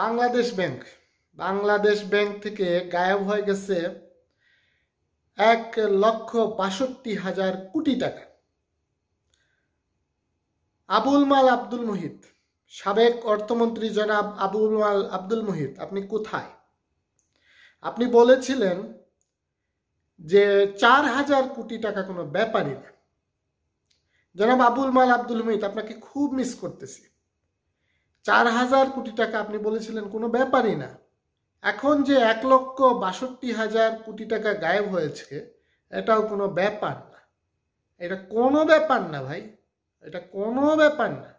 Bangladesh bank Bangladesh bank থেকে গায়েব হয়ে গেছে এক লক্ষ বাষট্টি হাজার কোটি টাকা আবুল মাল আব্দুল মুহিত সাবেক অর্থমন্ত্রী জনাব আবুল মাল আব্দুল মুহিত আপনি কোথায় আপনি বলেছিলেন যে চার হাজার কোটি টাকা কোনো ব্যাপারই না জনাব আবুল মাল আব্দুল মুহিত আপনাকে খুব মিস করতেছি চার হাজার কোটি টাকা আপনি বলেছিলেন কোনো ব্যাপারই না এখন যে এক লক্ষ বাষট্টি হাজার কোটি টাকা গায়েব হয়েছে এটাও কোনো ব্যাপার না এটা কোনো ব্যাপার না ভাই এটা কোনো ব্যাপার না